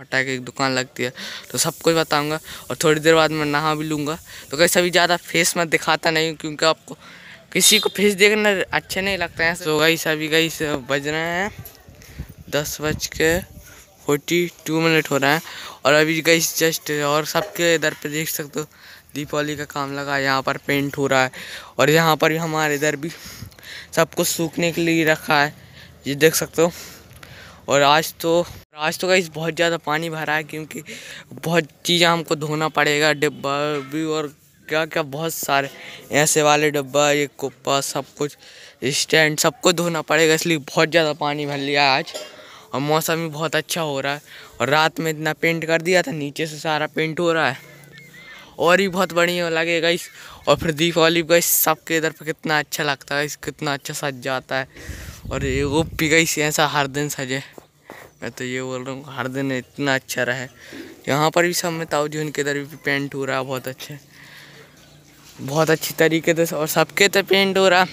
फटाके की दुकान लगती है तो सब कुछ बताऊँगा और थोड़ी देर बाद मैं नहा भी लूँगा तो कैसे भी ज़्यादा फेस मैं दिखाता नहीं हूँ क्योंकि आपको किसी को फेस देखना अच्छे नहीं लगता है तो गई अभी गई बज रहे हैं दस बज के फोर्टी टू मिनट हो रहे हैं और अभी गई जस्ट और सबके इधर पर देख सकते हो दीपावली का काम लगा यहाँ पर पेंट हो रहा है और यहाँ पर भी हमारे इधर भी सब कुछ सूखने के लिए रखा है ये देख सकते हो और आज तो आज तो गाइस बहुत ज़्यादा पानी भरा है क्योंकि बहुत चीज़ें हमको धोना पड़ेगा डिब्बा भी और क्या क्या बहुत सारे ऐसे वाले डब्बा ये कुप्पा सब कुछ स्टैंड सबको धोना पड़ेगा इसलिए बहुत ज़्यादा पानी भर लिया आज और मौसम भी बहुत अच्छा हो रहा है और रात में इतना पेंट कर दिया था नीचे से सारा पेंट हो रहा है और ही बहुत बढ़िया लगेगा इस और फिर दीपावली गई सबके इधर पर कितना अच्छा लगता है इस कितना अच्छा सज जाता है और ये वो भी गई ऐसा हर दिन सजे मैं तो ये बोल रहा हूँ हर दिन इतना अच्छा रहा है यहाँ पर भी सब में ताऊ जी उनके तरफ भी पेंट हो रहा है बहुत अच्छे बहुत अच्छी तरीके से और सबके तो पेंट हो रहा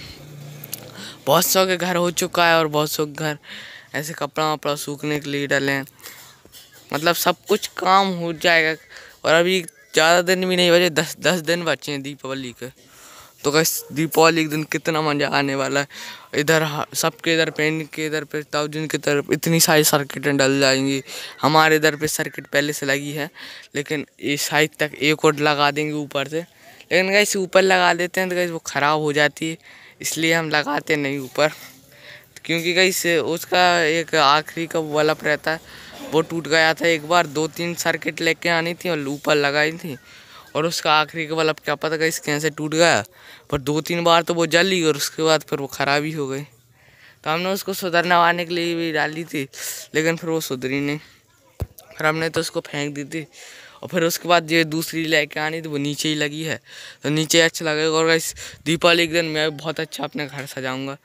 बहुत सौ के घर हो चुका है और बहुत सौ घर ऐसे कपड़ा वपड़ा सूखने के लिए डले हैं मतलब सब कुछ काम हो जाएगा और अभी ज़्यादा दिन भी नहीं बचे दस दस दिन बचे हैं दीपावली के तो कैसे दीपावली के दिन कितना मज़ा आने वाला है इधर सबके इधर पेंट के इधर पे ताउजिन की तरफ इतनी सारी सर्किटें डल जाएंगी हमारे इधर पे सर्किट पहले से लगी है लेकिन इस साइड तक एक और लगा देंगे ऊपर से लेकिन कैसे ऊपर लगा देते हैं तो कैसे वो ख़राब हो जाती है इसलिए हम लगाते नहीं ऊपर क्योंकि से उसका एक आखिरी का वलप रहता है वो टूट गया था एक बार दो तीन सर्किट लेके आनी थी और ऊपर लगाई थी और उसका आखिरी के अब क्या पता गई कैसे टूट गया पर दो तीन बार तो वो जल ही और उसके बाद फिर वो ख़राब ही हो गई तो हमने उसको सुधरने के लिए भी डाली थी लेकिन फिर वो सुधरी नहीं फिर हमने तो उसको फेंक दी थी और फिर उसके बाद ये दूसरी लेके आनी थी वो नीचे ही लगी है तो नीचे अच्छा लगेगा और इस दीपावली के दिन मैं बहुत अच्छा अपने घर सजाऊंगा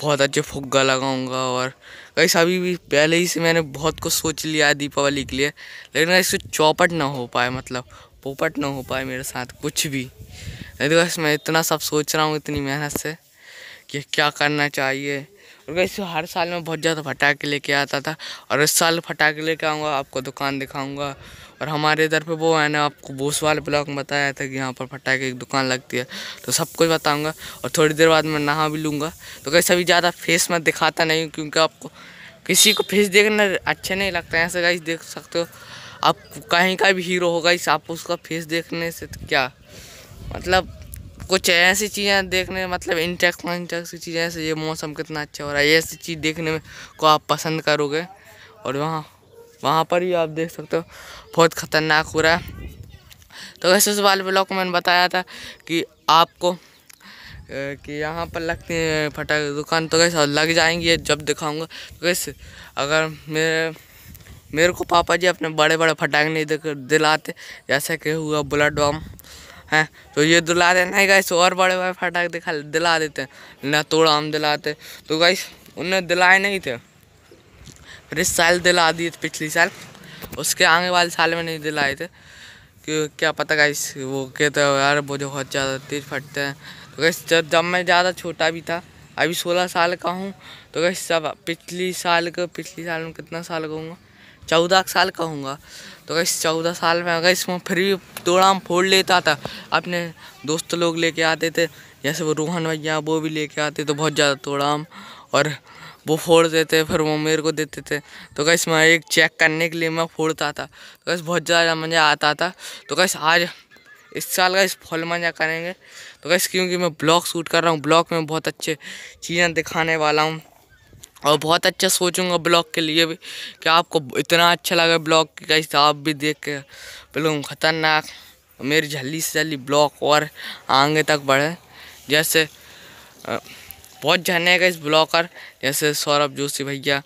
बहुत अच्छे फुग्गा लगाऊंगा और कई अभी भी पहले ही से मैंने बहुत कुछ सोच लिया है दीपावली के लिए लेकिन इसको चौपट ना हो पाए मतलब पोपट ना हो पाए मेरे साथ कुछ भी तो बस मैं इतना सब सोच रहा हूँ इतनी मेहनत से कि क्या करना चाहिए और वैसे तो हर साल मैं बहुत ज़्यादा फटाके लेके आता था और इस साल फटाके लेके आऊँगा आपको दुकान दिखाऊँगा और हमारे इधर पे वो मैंने आपको बोस वाले ब्लॉक में बताया था कि यहाँ पर फटाके की दुकान लगती है तो सब कुछ बताऊँगा और थोड़ी देर बाद मैं नहा भी लूँगा तो कैसे अभी ज़्यादा फेस मैं दिखाता नहीं क्योंकि आपको किसी को फेस देखना अच्छा नहीं लगता है ऐसे गाइस देख सकते हो आप कहीं का भी हीरो होगा इस आप उसका फेस देखने से तो क्या मतलब कुछ ऐसी चीज़ें देखने मतलब इंटेक्स इंटेक्स की चीज़ें ऐसे ये मौसम कितना अच्छा हो रहा है ऐसी चीज़ देखने में को आप पसंद करोगे और वहाँ वहाँ पर ही आप देख सकते हो बहुत ख़तरनाक हो रहा है तो वैसे उस वाले ब्लॉग में मैंने बताया था कि आपको कि यहाँ पर लगती है फटाख दुकान तो कैसे लग जाएंगी जब दिखाऊंगा तो कैसे अगर मेरे मेरे को पापा जी अपने बड़े बड़े फटाखे नहीं दिलाते जैसे कि हुआ बुलेट बम है तो ये दिला देना नहीं गाइस और बड़े बड़े फटाखे दिखा दिला देते न ना तोड़ा हम दिलाते तो गाइस उन्हें दिलाए नहीं थे फिर इस साल दिला दिए थे पिछली साल उसके आगे वाले साल में नहीं दिलाए थे क्यों क्या पता गाइस वो कहते हो यार वो जो बहुत ज़्यादा तेज़ फटते हैं तो गाइस जब जब मैं ज़्यादा छोटा भी था अभी सोलह साल का हूँ तो गाइस सब पिछली साल का पिछली साल में कितना साल का हूँ चौदह साल का तो गैस चौदह साल में अगर इसमें फिर फ्री तोड़ाम फोड़ लेता था अपने दोस्त लोग लेके आते थे जैसे वो रोहन भैया वो भी लेके आते तो बहुत ज़्यादा तोड़ाम और वो फोड़ देते फिर वो मेरे को देते थे तो कैस मैं एक चेक करने के लिए मैं फोड़ता था तो कैसे बहुत ज़्यादा मज़ा आता था तो कैस आज इस साल का इस फॉल मजा करेंगे तो कैसे क्योंकि मैं ब्लॉग शूट कर रहा हूँ ब्लॉग में बहुत अच्छे चीज़ें दिखाने वाला हूँ और बहुत अच्छा सोचूंगा ब्लॉग के लिए भी कि आपको इतना अच्छा लगा ब्लॉग कि कैसे आप भी देख के बिल्कुल ख़तरनाक मेरी जल्दी से जल्दी ब्लॉग और आगे तक बढ़े जैसे बहुत जाने का इस ब्लॉगर जैसे सौरभ जोशी भैया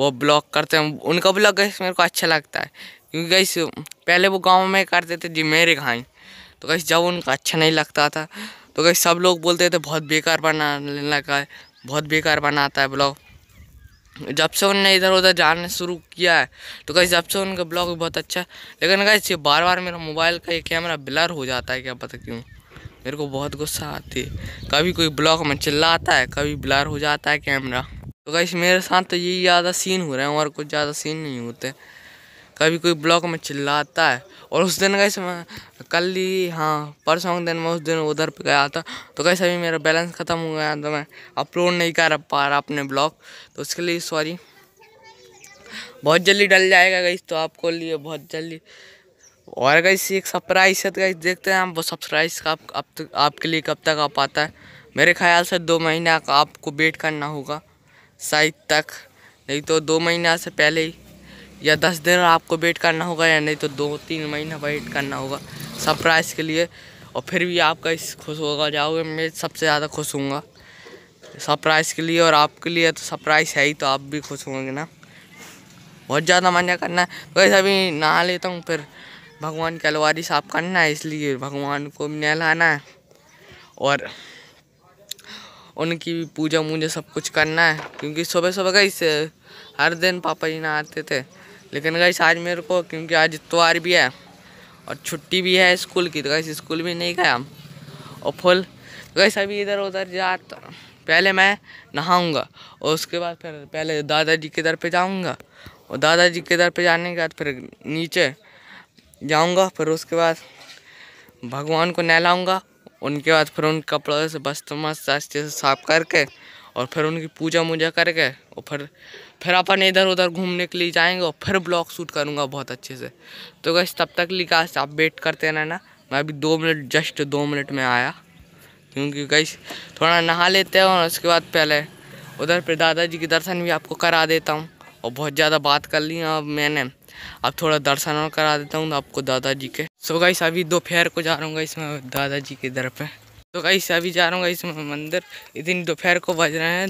वो ब्लॉग करते हैं उनका ब्लॉग कैसे मेरे को अच्छा लगता है क्योंकि कैसे पहले वो गांव में करते थे जी मेरे घाई तो कैसे जब उनका अच्छा नहीं लगता था तो कैसे सब लोग बोलते थे बहुत बेकार बनाने लगा है बहुत बेकार बनाता है ब्लॉग जब से उनने इधर उधर जाना शुरू किया है तो कहीं जब से उनका ब्लॉग बहुत अच्छा है लेकिन कहीं ये बार बार मेरा मोबाइल का ये कैमरा ब्लर हो जाता है क्या पता क्यों मेरे को बहुत गुस्सा आती है कभी कोई ब्लॉग में चिल्लाता है कभी ब्लर हो जाता है कैमरा तो कहीं मेरे साथ तो यही ज़्यादा सीन हो रहे हैं और कुछ ज़्यादा सीन नहीं होते कभी कोई ब्लॉक में चिल्लाता है और उस दिन कैसे मैं कल ही हाँ परसों के दिन मैं उस दिन उधर पे गया था तो कैसे अभी मेरा बैलेंस ख़त्म हो गया तो मैं अपलोड नहीं कर पा रहा अपने ब्लॉग तो उसके लिए सॉरी बहुत जल्दी डल जाएगा गई तो आपको लिए बहुत जल्दी और कैसे एक सरप्राइज है गई तो देखते हैं वो सरप्राइज का आप, आप तक, आपके लिए कब तक आ पाता है मेरे ख्याल से दो महीना का आपको वेट करना होगा शायद तक नहीं तो दो महीना से पहले ही या दस दिन आपको वेट करना होगा या नहीं तो दो तीन महीना वेट करना होगा सरप्राइज के लिए और फिर भी आपका इस खुश होगा जाओगे मैं सबसे ज़्यादा खुश हूँ सरप्राइज़ के लिए और आपके लिए तो सरप्राइज़ है ही तो आप भी खुश होंगे ना बहुत ज़्यादा मजा करना है वैसे तो अभी नहा लेता हूँ फिर भगवान की अलवारी साफ करना है इसलिए भगवान को भी नहलाना है और उनकी भी पूजा मुझे सब कुछ करना है क्योंकि सुबह सुबह गई हर दिन पापा जी नहाते थे लेकिन गाइस आज मेरे को क्योंकि आज इतवार भी है और छुट्टी भी है स्कूल की तो गाइस स्कूल भी नहीं गया और फुल गाइस अभी इधर उधर जाता पहले मैं नहाऊंगा और उसके बाद फिर पहले दादाजी के दर पे जाऊंगा और दादाजी के दर पे जाने के बाद फिर नीचे जाऊंगा फिर उसके बाद भगवान को नहलाऊंगा उनके बाद फिर उन कपड़ों से बस तो मस्त अच्छे से साफ करके और फिर उनकी पूजा मूजा करके और फिर फिर अपन इधर उधर घूमने के लिए जाएंगे और फिर ब्लॉग शूट करूँगा बहुत अच्छे से तो गैस तब तक लिए आप वेट करते रहना मैं अभी दो मिनट जस्ट दो मिनट में आया क्योंकि गैस थोड़ा नहा लेते हैं और उसके बाद पहले उधर पर दादाजी के दर्शन भी आपको करा देता हूँ और बहुत ज़्यादा बात कर ली अब मैंने अब थोड़ा दर्शन और करा देता हूँ आपको दादाजी के सो गई अभी दोपहर को जा रहा हूँ इसमें दादाजी के दर पर तो कहीं से अभी जा रहा हूँ गाइस मैं मंदिर इतनी दोपहर को बज रहे हैं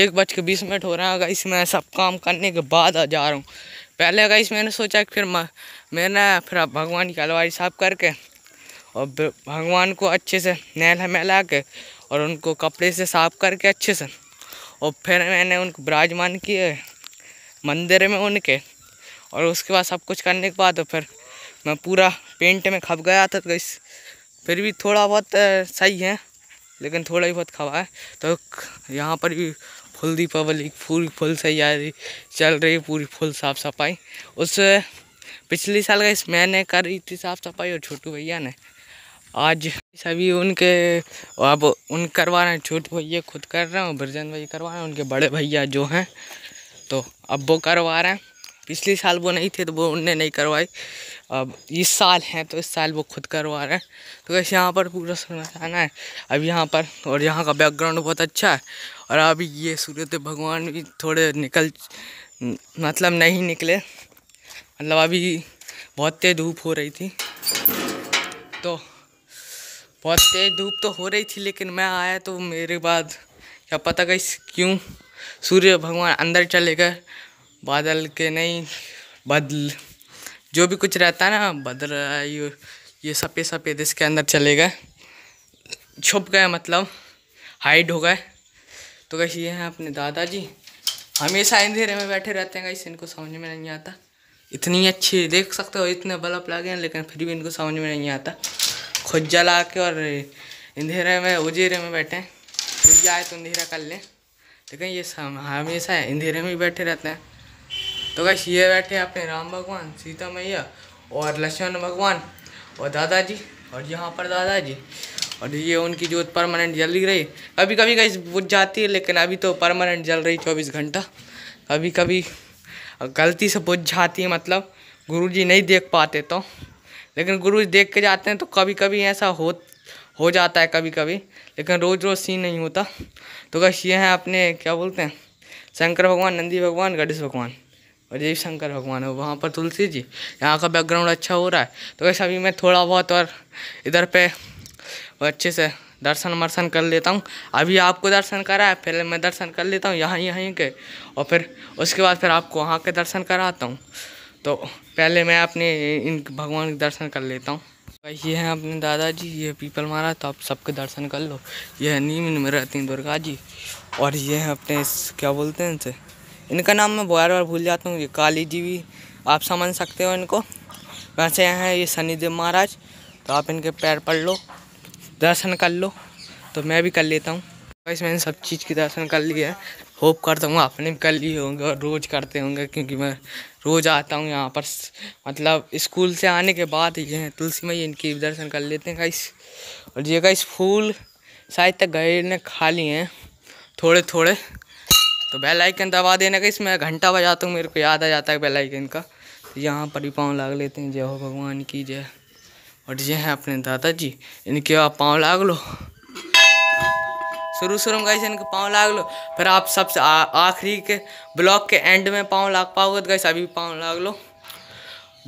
एक बज के बीस मिनट हो रहा है गाइस मैं सब काम करने के बाद जा रहा हूँ पहले गाइस मैंने सोचा कि फिर मैंने फिर भगवान की अलवारी साफ करके और भगवान को अच्छे से नहला मेला के और उनको कपड़े से साफ करके अच्छे से और फिर मैंने उनको विराजमान किए मंदिर में उनके और उसके बाद सब कुछ करने के बाद फिर मैं पूरा पेंट में खप गया था तो फिर भी थोड़ा बहुत सही है लेकिन थोड़ा ही बहुत खबा है तो यहाँ पर भी फुल दीपावली पूरी फुल रही चल रही पूरी फुल साफ़ सफाई उस पिछले साल का इस मैंने कर रही थी साफ़ सफाई और छोटू भैया ने आज सभी उनके अब उन करवा रहे हैं छोटू भैया खुद कर रहे हैं और ब्रजन भैया करवा रहे हैं उनके बड़े भैया जो हैं तो अब वो करवा रहे हैं पिछले साल वो नहीं थे तो वो उनने नहीं करवाई अब इस साल हैं तो इस साल वो खुद करवा रहे हैं तो वैसे यहाँ पर पूरा सनाना है अब यहाँ पर और यहाँ का बैकग्राउंड बहुत अच्छा है और अभी ये सूर्योदय तो भगवान भी थोड़े निकल मतलब नहीं निकले मतलब अभी बहुत तेज़ धूप हो रही थी तो बहुत तेज़ धूप तो हो रही थी लेकिन मैं आया तो मेरे बाद क्या पता कहीं क्यों सूर्य भगवान अंदर चले गए बादल के नहीं बदल जो भी कुछ रहता है ना बदल रहा है ये ये सफ़ेद देश इसके अंदर चले गए छुप गए मतलब हाइड हो गए तो कैसे ये हैं अपने दादाजी हमेशा अंधेरे में बैठे रहते हैं कैसे इनको समझ में नहीं आता इतनी अच्छी देख सकते हो इतने बल्ब लगे हैं लेकिन फिर भी इनको समझ में नहीं आता खुद जला के और अंधेरे में उजेरे में बैठे हैं कोई जाए तो अंधेरा कर लें लेकिन ये हमेशा अंधेरे में ही बैठे रहते हैं तो कैसे ये बैठे हैं अपने राम भगवान सीता मैया और लक्ष्मण भगवान और दादाजी और यहाँ पर दादाजी और ये उनकी जोत परमानेंट जल ही रही कभी कभी कैसे बुझ जाती है लेकिन अभी तो परमानेंट जल रही चौबीस घंटा कभी कभी गलती से बुझ जाती है मतलब गुरु जी नहीं देख पाते तो लेकिन गुरु देख के जाते हैं तो कभी कभी ऐसा हो हो जाता है कभी कभी लेकिन रोज़ रोज़ सीन नहीं होता तो बस ये हैं अपने क्या बोलते हैं शंकर भगवान नंदी भगवान गणेश भगवान और देवी शंकर भगवान है वहाँ पर तुलसी जी यहाँ का बैकग्राउंड अच्छा हो रहा है तो वैसे अभी मैं थोड़ा बहुत और इधर पे अच्छे से दर्शन वर्शन कर लेता हूँ अभी आपको दर्शन करा है पहले मैं दर्शन कर लेता हूँ यहाँ यहीं के और फिर उसके बाद फिर आपको वहाँ के दर्शन कराता हूँ तो पहले मैं अपने इन भगवान के दर्शन कर लेता हूँ ये हैं अपने दादाजी ये पीपल मारा तो आप सबके दर्शन कर लो ये नीम में रहती हैं दुर्गा जी और ये हैं अपने क्या बोलते हैं इनसे इनका नाम मैं बार बार भूल जाता हूँ ये काली जी भी आप समझ सकते हो इनको वैसे हैं ये शनिदेव महाराज तो आप इनके पैर पढ़ लो दर्शन कर लो तो मैं भी कर लेता हूँ वैसे मैंने सब चीज़ के दर्शन कर लिए हैं होप करता हूँ आपने भी कर लिए होंगे और रोज़ करते होंगे क्योंकि मैं रोज़ आता हूँ यहाँ पर मतलब स्कूल से आने के बाद ये हैं तुलसी मैया इनके दर्शन कर लेते हैं गाइस और ये गाइस फूल शायद तक गए ने खा लिए हैं थोड़े थोड़े तो बेल आइकन दबा देने का इसमें घंटा बजाता हूँ मेरे को याद आ जाता है बेल आइकन का तो यहाँ पर भी पाँव लाग लेते हैं जय हो भगवान की जय और ये हैं अपने दादाजी इनके आप पाँव लाग लो शुरू शुरू में गई इनके पाँव लाग लो फिर आप सबसे आखिरी के ब्लॉक के एंड में पाँव लाग पाओगे तो गई अभी पाँव लाग लो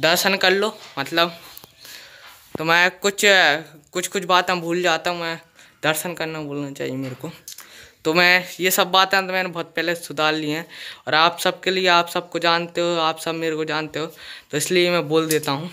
दर्शन कर लो मतलब तो मैं कुछ कुछ कुछ बात भूल जाता हूँ मैं दर्शन करना भूलना चाहिए मेरे को तो मैं ये सब बातें तो मैंने बहुत पहले सुधार ली हैं और आप सबके लिए आप सबको जानते हो आप सब मेरे को जानते हो तो इसलिए मैं बोल देता हूँ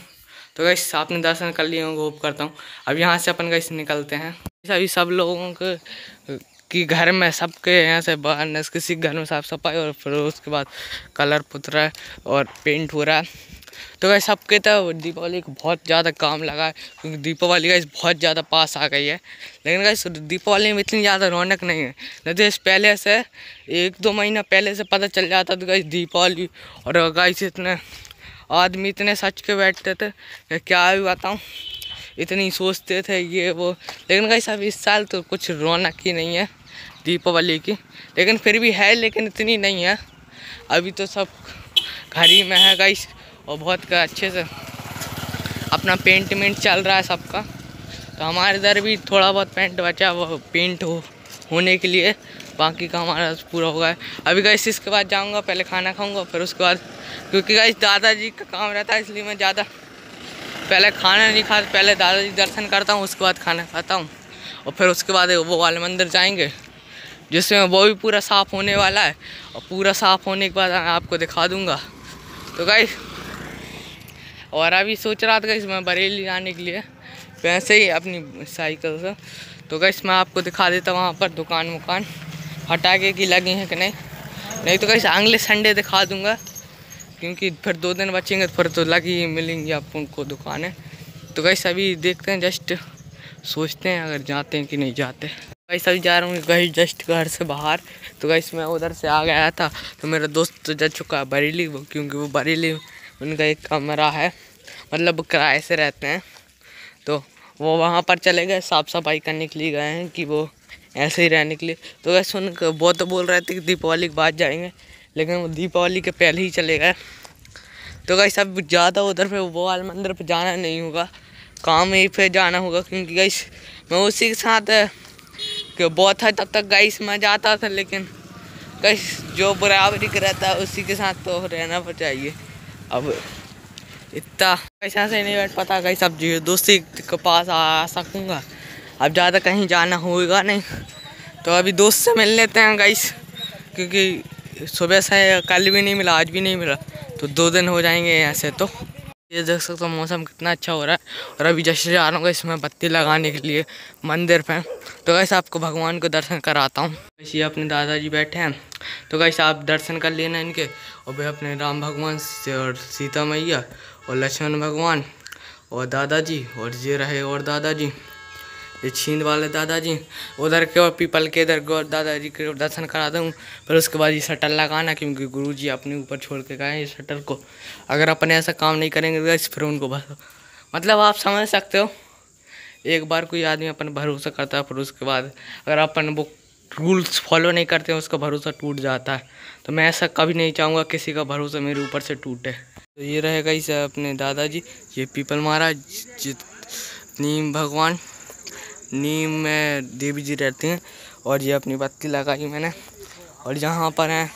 तो गैस आपने दर्शन कर लिए होंगे होप करता हूँ अब यहाँ से अपन गैस निकलते हैं अभी सब लोगों के कि घर में सबके यहाँ से बाहर किसी घर में साफ़ सफाई और फिर उसके बाद कलर पुत रहा है और पेंट हो रहा है तो गैस सबके तो दीपावली को बहुत ज़्यादा काम लगा है क्योंकि दीपावली गाइस बहुत ज़्यादा पास आ गई है लेकिन गाइस दीपावली में इतनी ज़्यादा रौनक नहीं है नहीं तो इस पहले से एक दो महीना पहले से पता चल जाता तो गाइस दीपावली और गाइस इतने आदमी इतने सच के बैठते थे क्या भी बताऊँ इतनी सोचते थे ये वो लेकिन गई अब इस साल तो कुछ रौनक ही नहीं है दीपावली की लेकिन फिर भी है लेकिन इतनी नहीं है अभी तो सब घर ही में है गई और बहुत का अच्छे से अपना पेंट मेंट चल रहा है सबका तो हमारे इधर भी थोड़ा बहुत पेंट बचा वो पेंट हो होने के लिए बाकी का हमारा पूरा होगा अभी गई इसके बाद जाऊंगा पहले खाना खाऊंगा फिर उसके बाद क्योंकि गैस दादाजी का काम रहता है इसलिए मैं ज़्यादा पहले खाना नहीं खाता पहले दादाजी दर्शन करता हूँ उसके बाद खाना खाता हूँ और फिर उसके बाद वो वाले मंदिर जाएंगे जिसमें वो भी पूरा साफ़ होने वाला है और पूरा साफ़ होने के बाद आपको दिखा दूँगा तो गाइस और अभी सोच रहा था इसमें बरेली जाने के लिए वैसे ही अपनी साइकिल से तो कैसे मैं आपको दिखा देता वहाँ पर दुकान वकान फटाके की लगी हैं कि नहीं नहीं तो कैसे अगले संडे दिखा दूँगा क्योंकि फिर दो दिन बचेंगे फिर तो लगी मिलेंगी आप उनको दुकानें तो कैसे अभी देखते हैं जस्ट सोचते हैं अगर जाते हैं कि नहीं जाते भाई अभी जा रहा हूँ गई जस्ट घर से बाहर तो कैसे मैं उधर से आ गया था तो मेरा दोस्त तो जा चुका है बरेली क्योंकि वो बरेली उनका एक कमरा है मतलब किराए से रहते हैं तो वो वहाँ पर चले गए साफ सफाई करने के लिए गए हैं कि वो ऐसे ही रहने के लिए तो वैसे उन वो तो बोल रहे थे कि दीपावली के बाद जाएंगे लेकिन वो दीपावली के पहले ही चले गए तो गई सब ज़्यादा उधर पे वो वाल मंदिर पे जाना नहीं होगा काम ही पे जाना होगा क्योंकि गई मैं उसी के साथ कि बहुत हद तक तक गई मैं जाता था लेकिन कई जो बराबरी रहता है उसी के साथ तो रहना चाहिए अब इतना पैसा से नहीं बैठ पता कहीं सब दोस्ती के पास आ सकूँगा अब ज़्यादा कहीं जाना होगा नहीं तो अभी दोस्त से मिल लेते हैं गाइस क्योंकि सुबह से कल भी नहीं मिला आज भी नहीं मिला तो दो दिन हो जाएंगे ऐसे तो ये देख सकते हो मौसम कितना अच्छा हो रहा है और अभी जैसे जा रहा हूँ इसमें बत्ती लगाने के लिए मंदिर पे तो कैसे आपको भगवान को दर्शन कराता हूँ वैसे अपने दादाजी बैठे हैं तो कैसे आप दर्शन कर लेना इनके और भाई अपने राम भगवान से और सीता मैया और लक्ष्मण भगवान और दादाजी और ये रहे और दादाजी ये छीन वाले दादाजी उधर के और पीपल के इधर गौर दादाजी के दर्शन करा दूँ फिर उसके बाद ये शटल लगाना क्योंकि गुरु जी अपने ऊपर छोड़ के गए ये शटल को अगर अपन ऐसा काम नहीं करेंगे तो फिर उनको भर मतलब आप समझ सकते हो एक बार कोई आदमी अपन भरोसा करता है फिर उसके बाद अगर अपन वो रूल्स फॉलो नहीं करते हैं उसका भरोसा टूट जाता है तो मैं ऐसा कभी नहीं चाहूँगा किसी का भरोसा मेरे ऊपर से टूटे तो ये रहेगा इसे अपने दादाजी ये पीपल महाराज नीम भगवान नीम में देवी जी रहती हैं और ये अपनी बत्ती लगाई मैंने और यहाँ पर हैं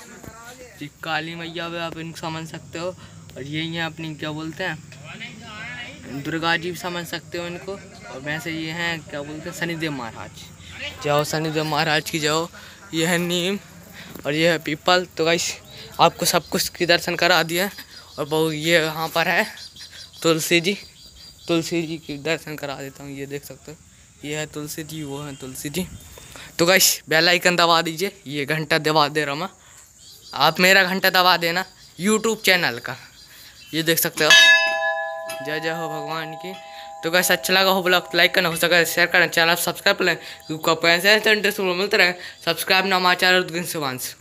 जी काली मैया भी आप इनको समझ सकते हो और यही हैं अपनी क्या बोलते हैं दुर्गा जी भी समझ सकते हो इनको और वैसे ये हैं क्या बोलते हैं शनिदेव महाराज जाओ शनिदेव महाराज की जाओ ये है नीम और ये है पीपल तो गाइस आपको सब कुछ के दर्शन करा दिए और बहुत ये यहाँ पर है तुलसी जी तुलसी जी की दर्शन करा देता हूँ ये देख सकते हो ये है तुलसी जी वो है तुलसी जी तो गश बेल आइकन दबा दीजिए ये घंटा दबा दे रहा मैं आप मेरा घंटा दबा देना यूट्यूब चैनल का ये देख सकते हो जय जय हो भगवान की तो कैसे अच्छा लगा हो ब्लॉग लाइक करना हो सकता है शेयर करना चैनल सब्सक्राइब कर क्योंकि मिलते रहे सब्सक्राइब ना हमारे चैनल